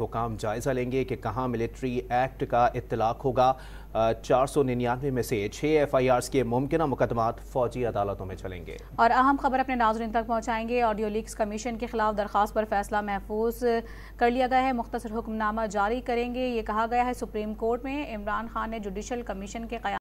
हुकाम जायजा लेंगे कि कहाँ मिलिट्री एक्ट का इतलाक होगा चार सौ निन्यानवे में से छः एफ आई आर के मुमकिन मुकदमा फौजी अदालतों में चलेंगे और अहम खबर अपने नाजरन तक पहुँचाएंगे ऑडियो लीक्स कमीशन के खिलाफ दरख्वास्त पर फैसला महफूज कर लिया गया है मुख्तर हुक्मनामा जारी करेंगे ये कहा गया है सुप्रीम कोर्ट में इमरान खान ने जुडिशल कमीशन के